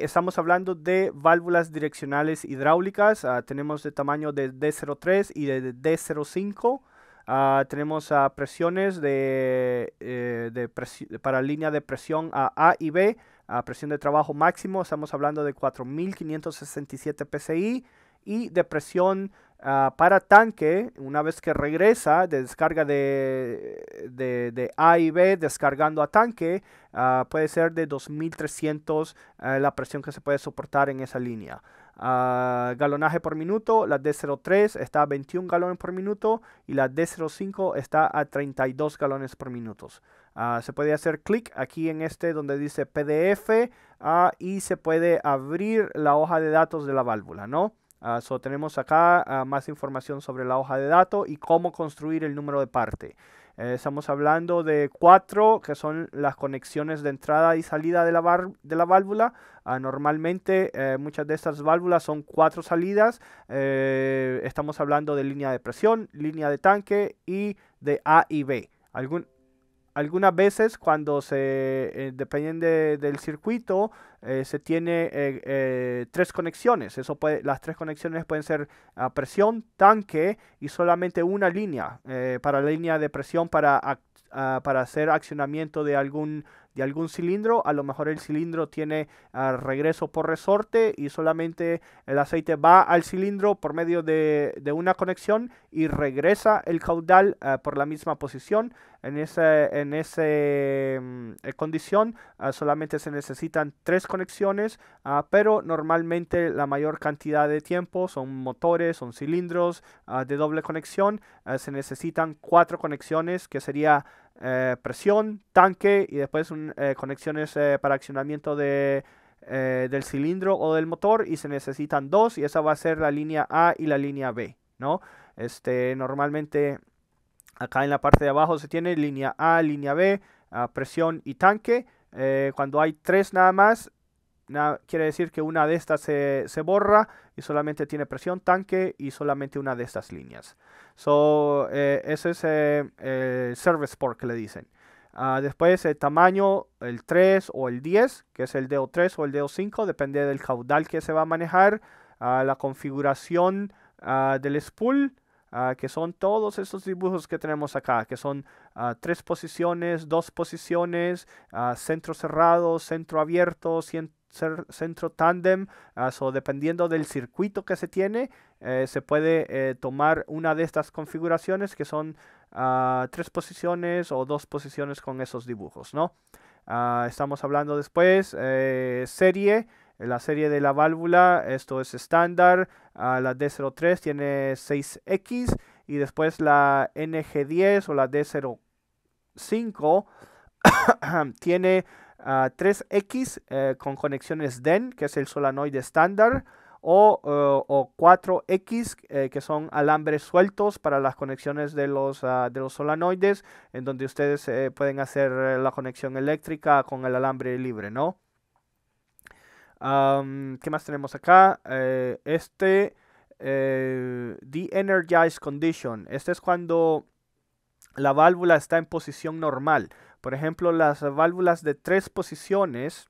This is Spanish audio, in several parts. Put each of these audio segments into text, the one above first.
estamos hablando de válvulas direccionales hidráulicas. Ah, tenemos de tamaño de D03 y de D05. Ah, tenemos ah, presiones eh, de, para línea de presión a y B, a presión de trabajo máximo. Estamos hablando de 4.567 PSI y de presión ah, para tanque. Una vez que regresa de descarga de, A y B, descargando a tanque, ah, puede ser de 2300 eh, la presión que se puede soportar en esa línea. Ah, galonaje por minuto, la D03 está a 21 galones por minuto y la D05 está a 32 galones por minuto. se puede hacer clic aquí en este donde dice PDF y se puede abrir la hoja de datos de la válvula, ¿no? Ah, tenemos acá ah, más información sobre la hoja de datos y cómo construir el número de parte. Eh, estamos hablando de cuatro, que son las conexiones de entrada y salida de la, de la válvula. Ah, normalmente eh, muchas de estas válvulas son cuatro salidas. Eh, estamos hablando de línea de presión, línea de tanque y de A y B algunas veces cuando se eh, dependen del circuito eh, se tiene eh, tres conexiones eso las tres conexiones pueden ser a presión tanque y solamente una línea para la línea de presión para, ah, para hacer accionamiento de algún de algún cilindro. A lo mejor el cilindro tiene ah, regreso por resorte y solamente el aceite va al cilindro por medio de, una conexión y regresa el caudal ah, por la misma posición. En esa en ese, mm, eh, condición ah, solamente se necesitan tres conexiones, pero normalmente la mayor cantidad de tiempo son motores, son cilindros de doble conexión. se necesitan cuatro conexiones que sería eh, presión, tanque y después eh, conexiones eh, para accionamiento de, del cilindro o del motor y se necesitan dos y esa va a ser la línea A y la línea B, ¿no? Este, normalmente acá en la parte de abajo se tiene línea A, línea B, ah, presión y tanque. cuando hay tres nada más, quiere decir que una de estas se, se, borra y solamente tiene presión tanque y solamente una de estas líneas. So, eh, ese es eh, el service port que le dicen. Ah, después el tamaño, el 3 o el 10, que es el DO3 o el DO5, depende del caudal que se va a manejar. a ah, la configuración ah, del spool, que son todos estos dibujos que tenemos acá, que son tres posiciones, dos posiciones, centro cerrado, centro abierto, centro centro tandem, ah, o dependiendo del circuito que se tiene, eh, se puede eh, tomar una de estas configuraciones que son ah, tres posiciones o dos posiciones con esos dibujos, ¿no? Ah, estamos hablando después, eh, serie, la serie de la válvula, esto es estándar, la D03 tiene 6X y después la NG10 o la D05 tiene 3X eh, con conexiones DEN, que es el solanoide estándar, o, 4X, eh, eh, que son alambres sueltos para las conexiones de los, solanoides ah, de los solenoides, en donde ustedes pueden hacer la conexión eléctrica con el alambre libre, ¿no? ¿Qué más tenemos acá? este, de-energized condition. Este es cuando la válvula está en posición normal. Por ejemplo, las válvulas de tres posiciones,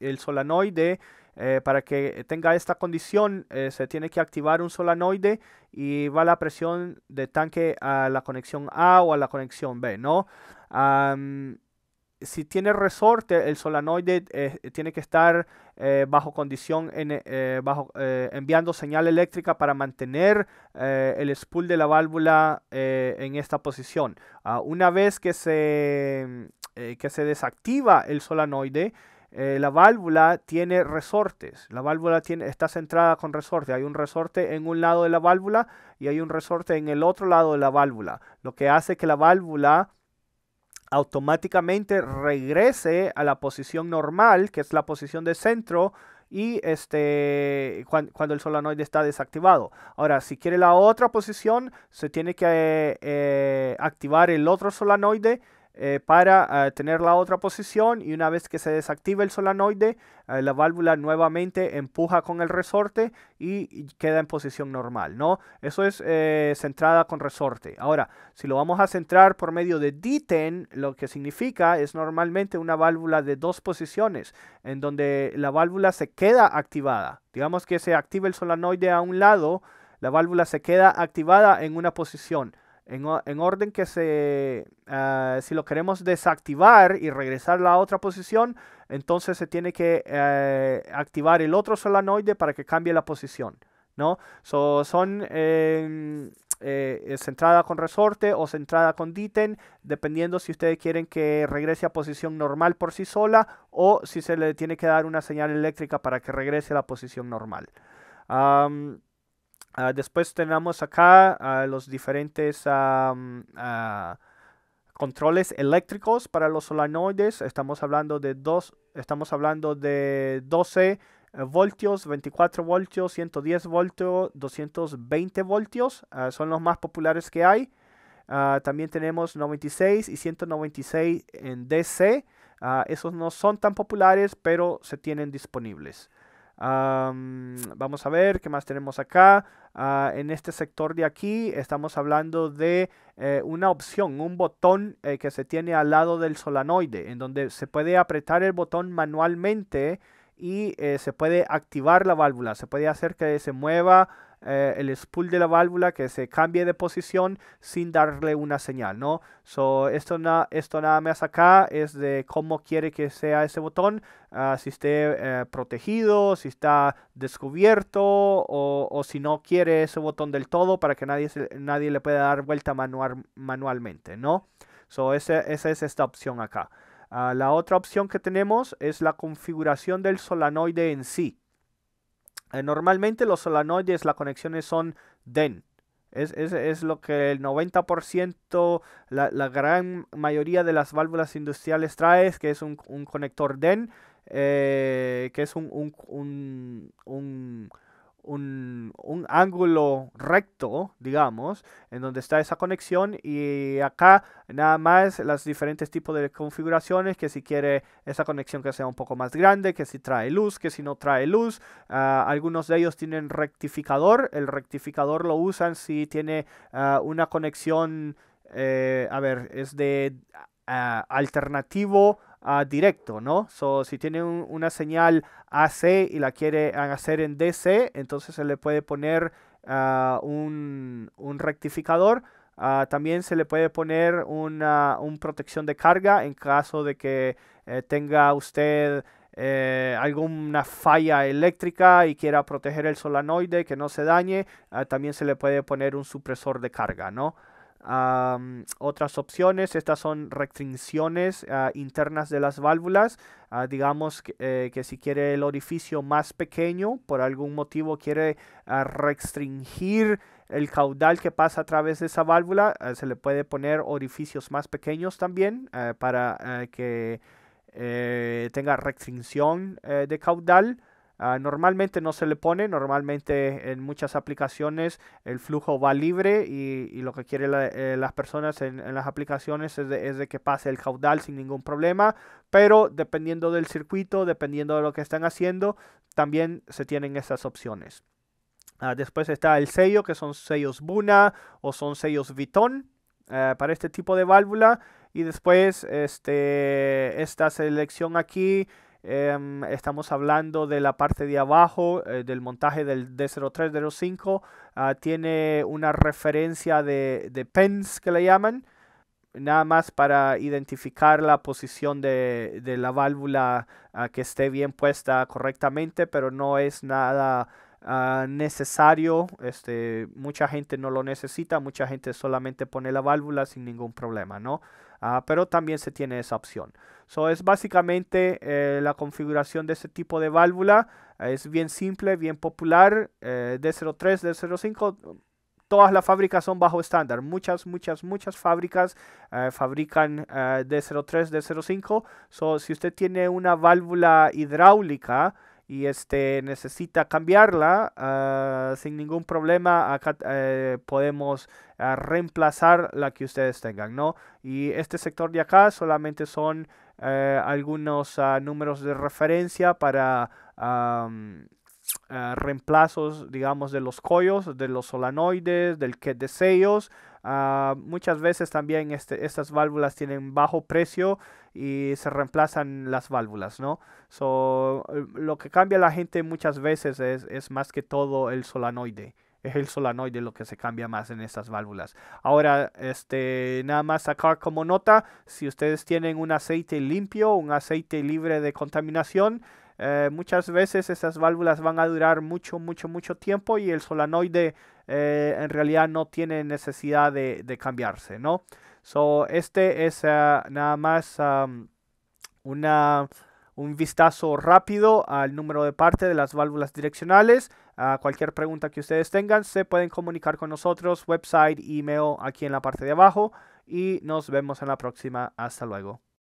el solanoide, eh, para que tenga esta condición, eh, se tiene que activar un solanoide y va la presión de tanque a la conexión A o a la conexión B, ¿no? si tiene resorte, el solanoide eh, tiene que estar eh, bajo condición, eh, enviando señal eléctrica para mantener el spool de la válvula en esta posición. Ah, una vez que se, se desactiva el solanoide, la válvula tiene resortes. La válvula tiene, está centrada con resorte. Hay un resorte en un lado de la válvula y hay un resorte en el otro lado de la válvula, lo que hace que la válvula automáticamente regrese a la posición normal, que es la posición de centro, y este, cuando, el solenoide está desactivado. Ahora, si quiere la otra posición, se tiene que eh, eh, activar el otro solenoide eh, para eh, tener la otra posición y una vez que se desactiva el solenoide, eh, la válvula nuevamente empuja con el resorte y queda en posición normal, ¿no? Eso es centrada con resorte. Ahora, si lo vamos a centrar por medio de DITEN, lo que significa es normalmente una válvula de dos posiciones, en donde la válvula se queda activada. Digamos que se activa el solenoide a un lado, la válvula se queda activada en una posición en, orden que se, ah, si lo queremos desactivar y regresar a la otra posición, entonces se tiene que eh, activar el otro solanoide para que cambie la posición, ¿no? son em, eh, centrada con resorte o centrada con diten, dependiendo si ustedes quieren que regrese a posición normal por sí sola o si se le tiene que dar una señal eléctrica para que regrese a la posición normal. Ah, después tenemos acá los diferentes ah, mm, ah, controles eléctricos para los solenoides. Estamos hablando de dos, estamos hablando de 12 eh, voltios, 24 voltios, 110 voltios, 220 voltios. son los más populares que hay. también tenemos 96 y 196 en DC. esos no son tan populares, pero se tienen disponibles vamos a ver qué más tenemos acá. Ah, en este sector de aquí estamos hablando de eh, una opción, un botón eh, que se tiene al lado del solenoide, en donde se puede apretar el botón manualmente y eh, se puede activar la válvula, se puede hacer que se mueva eh, el spool de la válvula que se cambie de posición sin darle una señal, ¿no? So, esto, esto nada más acá es de cómo quiere que sea ese botón, ah, si esté eh, protegido, si está descubierto o, si no quiere ese botón del todo para que nadie, nadie le pueda dar vuelta manual, manualmente, ¿no? So, esa es esta opción acá. Ah, la otra opción que tenemos es la configuración del solanoide en sí. Eh, normalmente los solanoides, las conexiones son DEN. Es, es, lo que el 90%, la, la, gran mayoría de las válvulas industriales trae, que es un, conector DEN, eh, que es un un, ángulo recto, digamos, en donde está esa conexión y acá nada más los diferentes tipos de configuraciones, que si quiere esa conexión que sea un poco más grande, que si trae luz, que si no trae luz. Ah, algunos de ellos tienen rectificador, el rectificador lo usan si tiene ah, una conexión, eh, a ver, es de ah, alternativo directo, ¿no? si tiene una señal AC y la quiere hacer en DC, entonces se le puede poner ah, un, rectificador. Ah, también se le puede poner una protección de carga en caso de que eh, tenga usted eh, alguna falla eléctrica y quiera proteger el solanoide que no se dañe, ah, también se le puede poner un supresor de carga, ¿no? otras opciones, estas son restricciones ah, internas de las válvulas. Ah, digamos eh, que, si quiere el orificio más pequeño, por algún motivo quiere ah, restringir el caudal que pasa a través de esa válvula, se le puede poner orificios más pequeños también para que eh, tenga restricción eh, de caudal. Ah, normalmente no se le pone, normalmente en muchas aplicaciones el flujo va libre y, lo que quieren eh, las personas en, las aplicaciones es de, que pase el caudal sin ningún problema, pero dependiendo del circuito, dependiendo de lo que están haciendo, también se tienen estas opciones. Ah, después está el sello, que son sellos Buna o son sellos Viton eh, para este tipo de válvula. Y después este, esta selección aquí Em, estamos hablando de la parte de abajo eh, del montaje del D0305. Ah, tiene una referencia de, pens que le llaman, nada más para identificar la posición de, la válvula a ah, que esté bien puesta correctamente, pero no es nada ah, necesario. Este, mucha gente no lo necesita, mucha gente solamente pone la válvula sin ningún problema, ¿no? Ah, pero también se tiene esa opción. So, es básicamente eh, la configuración de ese tipo de válvula. Es bien simple, bien popular. D03, eh, D05, todas las fábricas son bajo estándar. Muchas, muchas, muchas fábricas eh, fabrican D03, D05. si usted tiene una válvula hidráulica, y este necesita cambiarla ah, sin ningún problema acá eh, podemos ah, reemplazar la que ustedes tengan no y este sector de acá solamente son eh, algunos ah, números de referencia para Ah, reemplazos, digamos, de los collos, de los solenoides, del que de sellos. Ah, muchas veces también este, estas válvulas tienen bajo precio y se reemplazan las válvulas, ¿no? So, eh, lo que cambia la gente muchas veces es, es más que todo el solanoide. es el solanoide lo que se cambia más en estas válvulas. Ahora, este, nada más sacar como nota, si ustedes tienen un aceite limpio, un aceite libre de contaminación, eh, muchas veces esas válvulas van a durar mucho, mucho, mucho tiempo y el solanoide eh, en realidad no tiene necesidad de, cambiarse, ¿no? So, este es ah, nada más una, un vistazo rápido al número de parte de las válvulas direccionales. a cualquier pregunta que ustedes tengan se pueden comunicar con nosotros, website, email aquí en la parte de abajo y nos vemos en la próxima. Hasta luego.